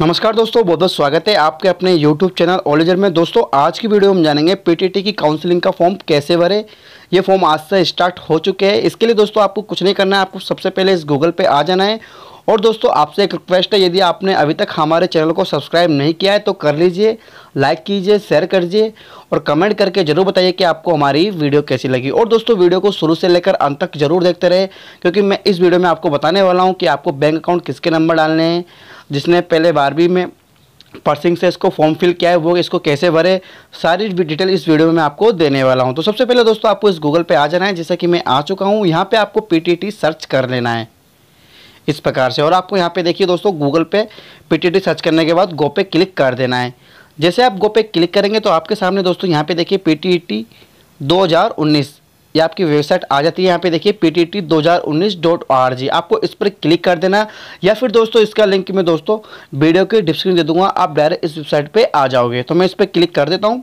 नमस्कार दोस्तों बहुत बहुत स्वागत है आपके अपने यूट्यूब चैनल ऑलेजर में दोस्तों आज की वीडियो में जानेंगे पीटीटी की काउंसलिंग का फॉर्म कैसे भरे ये फॉर्म आज से स्टार्ट हो चुके हैं इसके लिए दोस्तों आपको कुछ नहीं करना है आपको सबसे पहले इस गूगल पे आ जाना है और दोस्तों आपसे एक रिक्वेस्ट है यदि आपने अभी तक हमारे चैनल को सब्सक्राइब नहीं किया है तो कर लीजिए लाइक कीजिए शेयर करिए और कमेंट करके ज़रूर बताइए कि आपको हमारी वीडियो कैसी लगी और दोस्तों वीडियो को शुरू से लेकर अंत तक जरूर देखते रहे क्योंकि मैं इस वीडियो में आपको बताने वाला हूँ कि आपको बैंक अकाउंट किसके नंबर डालने हैं जिसने पहले बारहवीं में पर्सिंग से इसको फॉर्म फिल किया है वो इसको कैसे भरे सारी डिटेल इस वीडियो में मैं आपको देने वाला हूं तो सबसे पहले दोस्तों आपको इस गूगल पे आ जाना है जैसा कि मैं आ चुका हूं यहां पे आपको पीटीटी सर्च कर लेना है इस प्रकार से और आपको यहाँ पे देखिए दोस्तों गूगल पे पीटीटी सर्च करने के बाद गो पे क्लिक कर देना है जैसे आप गो पे क्लिक करेंगे तो आपके सामने दोस्तों यहाँ पे देखिए पीटीटी 2019 ये आपकी वेबसाइट आ जाती है यहाँ पे देखिए पी टी टी दो हज़ार उन्नीस डॉट आर जी आपको इस पर क्लिक कर देना या फिर दोस्तों इसका लिंक मैं दोस्तों वीडियो के डिस्क्रिप्शन दे दूंगा आप डायरेक्ट इस वेबसाइट पर आ जाओगे तो मैं इस पर क्लिक कर देता हूँ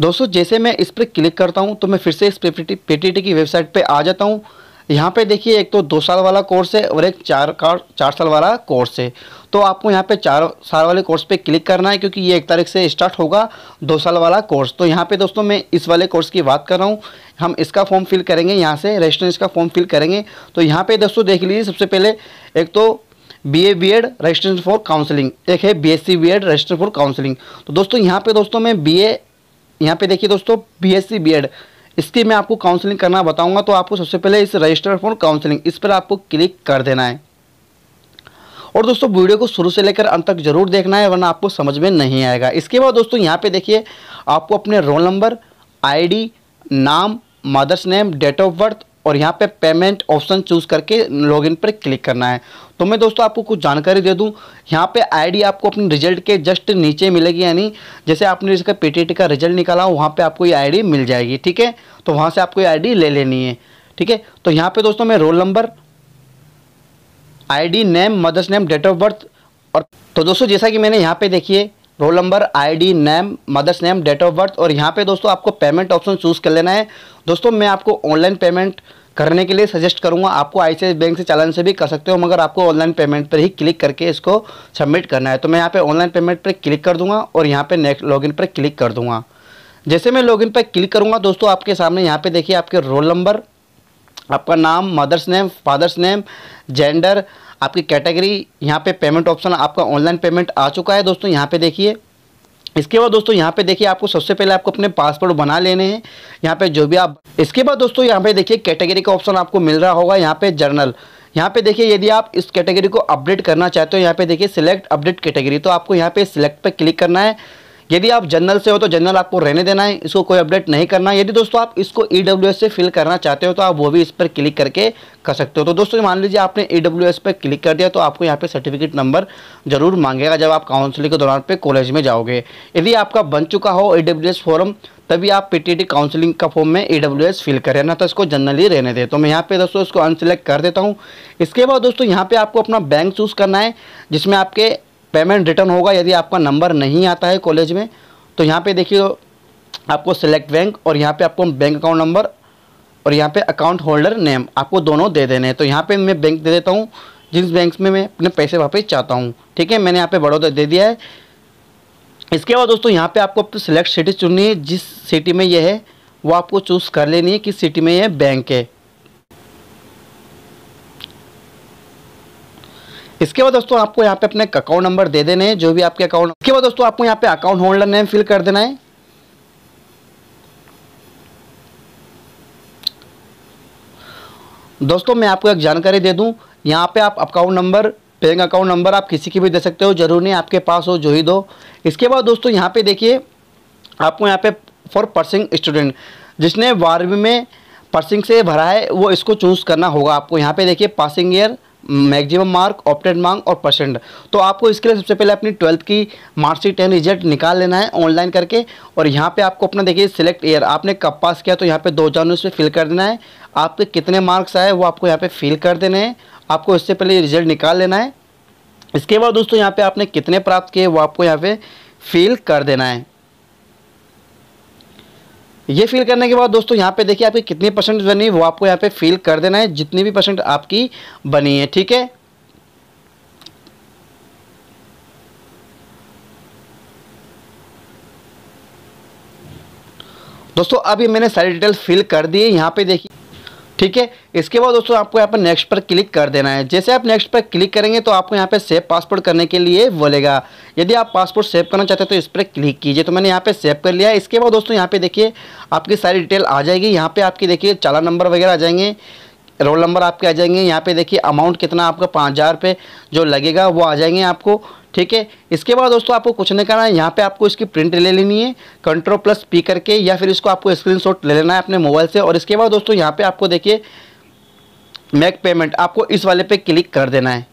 दोस्तों जैसे मैं इस पर क्लिक करता हूँ तो मैं फिर से इस पेटीटी की वेबसाइट पे आ जाता हूँ यहाँ पे देखिए एक तो दो साल वाला कोर्स है और एक चार का चार साल वाला कोर्स है तो आपको यहाँ पे चार साल वाले कोर्स पे क्लिक करना है क्योंकि ये एक तारीख से स्टार्ट होगा दो साल वाला कोर्स तो यहाँ पे दोस्तों मैं इस वाले कोर्स की बात कर रहा हूँ हम इसका फॉर्म फिल करेंगे यहाँ से रजिस्ट्रेंस का फॉर्म फिल करेंगे तो यहाँ पर दोस्तों देख लीजिए सबसे पहले एक तो B A B Ed registrations for counselling एक है B S C B Ed registration for counselling तो दोस्तों यहाँ पे दोस्तों मैं बी ए यहाँ पे देखिए दोस्तों बी एस इसकी मैं आपको काउंसलिंग करना बताऊंगा तो आपको सबसे पहले इस रजिस्टर फॉर काउंसलिंग इस पर आपको क्लिक कर देना है और दोस्तों वीडियो को शुरू से लेकर अंत तक जरूर देखना है वरना आपको समझ में नहीं आएगा इसके बाद दोस्तों यहाँ पे देखिए आपको अपने रोल नंबर आईडी, नाम mother's name date of birth और यहाँ पे पेमेंट ऑप्शन चूज़ करके लॉगिन पर क्लिक करना है तो मैं दोस्तों आपको कुछ जानकारी दे दूँ यहाँ पे आईडी आपको अपने रिजल्ट के जस्ट नीचे मिलेगी यानी जैसे आपने इसका पीटीटी का रिजल्ट निकाला वहाँ पे आपको ये आईडी मिल जाएगी ठीक है तो वहाँ से आपको ये आई ले लेनी है ठीक है तो यहाँ पर दोस्तों मैं roll number I name mother's name date of birth और तो दोस्तों जैसा कि मैंने यहाँ पे देखिए roll number ID name mother's name date of birth और यहाँ पे दोस्तों आपको पेमेंट ऑप्शन चूज़ कर लेना है दोस्तों मैं आपको ऑनलाइन पेमेंट करने के लिए सजेस्ट करूँगा आपको आई बैंक से चालान से भी कर सकते हो मगर आपको ऑनलाइन पेमेंट पर ही क्लिक करके इसको सबमिट करना है तो मैं यहाँ पे ऑनलाइन पेमेंट पर क्लिक कर दूँगा और यहाँ पे नेक्स्ट लॉगिन पर क्लिक कर दूँगा जैसे मैं लॉगिन पर क्लिक करूँगा दोस्तों आपके सामने यहाँ पे देखिए आपके रोल नंबर आपका नाम mother's name father's name gender आपकी कैटेगरी यहाँ पे पेमेंट ऑप्शन आपका ऑनलाइन पेमेंट आ चुका है दोस्तों यहाँ पे देखिए इसके बाद दोस्तों यहाँ पे देखिए आपको सबसे पहले आपको अपने पासपोर्ट बना लेने हैं यहाँ पे जो भी आप इसके बाद दोस्तों यहाँ पे देखिए कैटेगरी का ऑप्शन आपको मिल रहा होगा यहाँ पे जर्नल यहाँ पे देखिए यदि आप इस कैटेगरी को अपडेट करना चाहते हो यहाँ पे देखिए सिलेक्ट अपडेट कैटेगरी तो आपको यहाँ पे सिलेक्ट पर क्लिक करना है यदि आप जनरल से हो तो जनरल आपको रहने देना है इसको कोई अपडेट नहीं करना यदि दोस्तों आप इसको ई से फिल करना चाहते हो तो आप वो भी इस पर क्लिक करके कर सकते हो तो दोस्तों मान लीजिए आपने ई पर क्लिक कर दिया तो आपको यहाँ पे सर्टिफिकेट नंबर ज़रूर मांगेगा जब आप काउंसिलिंग के दौरान पे कॉलेज में जाओगे यदि आपका बन चुका हो ई फॉर्म तभी आप पीटीटी काउंसलिंग का फॉर्म में ई फिल करें ना तो इसको जनरली रहने दे तो मैं यहाँ पे दोस्तों इसको अनसिलेक्ट कर देता हूँ इसके बाद दोस्तों यहाँ पे आपको अपना बैंक चूज़ करना है जिसमें आपके पेमेंट रिटर्न होगा यदि आपका नंबर नहीं आता है कॉलेज में तो यहाँ पे देखिए आपको सेलेक्ट बैंक और यहाँ पे आपको बैंक अकाउंट नंबर और यहाँ पे अकाउंट होल्डर नेम आपको दोनों दे देने हैं तो यहाँ पे मैं बैंक दे देता हूँ जिस बैंक में मैं अपने पैसे वापस चाहता हूँ ठीक है मैंने यहाँ पर बड़ौदा दे दिया है इसके बाद दोस्तों यहाँ पर आपको सेलेक्ट सिटी चुननी है जिस सिटी में यह है वो आपको चूज़ कर लेनी है किस सिटी में यह बैंक है इसके बाद दोस्तों आपको यहाँ पे अपने अकाउंट नंबर दे देने हैं जो भी आपके अकाउंट इसके बाद दोस्तों आपको यहाँ पे अकाउंट होल्डर नेम फिल कर देना है दोस्तों मैं आपको एक जानकारी दे दूं यहाँ पे आप account number bank account number आप किसी की भी दे सकते हो जरूर नहीं आपके पास हो जो ही दो इसके बाद दोस्तों यहाँ पे देखिए आपको यहाँ पे फॉर पर्सिंग स्टूडेंट जिसने बारहवीं में पर्सिंग से भरा है वो इसको चूज़ करना होगा आपको यहाँ पे देखिए passing year maximum mark opted mark और परसेंट तो आपको इसके लिए सबसे पहले अपनी ट्वेल्थ की मार्कशीट एंड रिजल्ट निकाल लेना है ऑनलाइन करके और यहाँ पे आपको अपना देखिए सिलेक्ट ईयर आपने कब पास किया तो यहाँ पे दो हज़ार उन्नीस में फिल कर देना है आपके कितने मार्क्स आए वो आपको यहाँ पे फिल कर देने हैं आपको इससे पहले रिजल्ट निकाल लेना है इसके बाद दोस्तों यहाँ पर आपने कितने प्राप्त किए वो आपको यहाँ पर फिल कर देना है ये फिल करने के बाद दोस्तों यहाँ पे देखिए आपकी कितनी परसेंट बनी वो आपको यहाँ पे फिल कर देना है जितनी भी परसेंट आपकी बनी है ठीक है दोस्तों अभी मैंने सारी डिटेल फिल कर दी है यहाँ पे देखिए ठीक है इसके बाद दोस्तों आपको यहाँ पर नेक्स्ट पर क्लिक कर देना है जैसे आप नेक्स्ट पर क्लिक करेंगे तो आपको यहाँ पे सेव पासपोर्ट करने के लिए बोलेगा यदि आप पासपोर्ट सेव करना चाहते हैं तो इस पर क्लिक कीजिए तो मैंने यहाँ पे सेव कर लिया इसके बाद दोस्तों यहाँ पे देखिए आपकी सारी डिटेल आ जाएगी यहाँ पे आपकी देखिए चालान नंबर वगैरह आ जाएंगे रोल नंबर आपके आ जाएंगे यहाँ पे देखिए अमाउंट कितना आपका पाँच हज़ार रुपये जो लगेगा वो आ जाएंगे आपको ठीक है इसके बाद दोस्तों आपको कुछ नहीं करना है यहाँ पे आपको इसकी प्रिंट ले लेनी है कंट्रोल प्लस पी करके या फिर इसको आपको स्क्रीनशॉट ले लेना है अपने मोबाइल से और इसके बाद दोस्तों यहाँ पर आपको देखिए मैक पेमेंट आपको इस वाले पर क्लिक कर देना है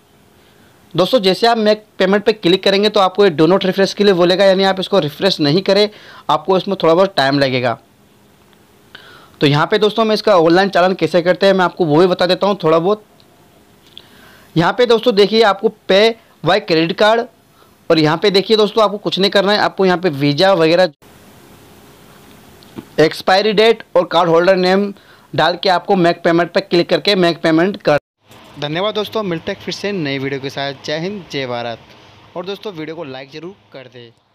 दोस्तों जैसे आप मैक पेमेंट पर क्लिक करेंगे तो आपको ये रिफ्रेश के लिए बोलेगा यानी आप इसको रिफ्रेश नहीं करें आपको इसमें थोड़ा बहुत टाइम लगेगा तो यहाँ पे दोस्तों मैं इसका ऑनलाइन चालन कैसे करते हैं मैं आपको वो भी बता देता हूँ थोड़ा बहुत यहाँ पे दोस्तों देखिए आपको पे बाय क्रेडिट कार्ड और यहाँ पे देखिए दोस्तों आपको कुछ नहीं करना है आपको यहाँ पे वीज़ा वगैरह एक्सपायरी डेट और कार्ड होल्डर नेम डाल के आपको मैक पेमेंट पर पे क्लिक करके मैक पेमेंट कर धन्यवाद दोस्तों मिलते हैं फिर से नई वीडियो के साथ जय हिंद जय भारत और दोस्तों वीडियो को लाइक ज़रूर कर दें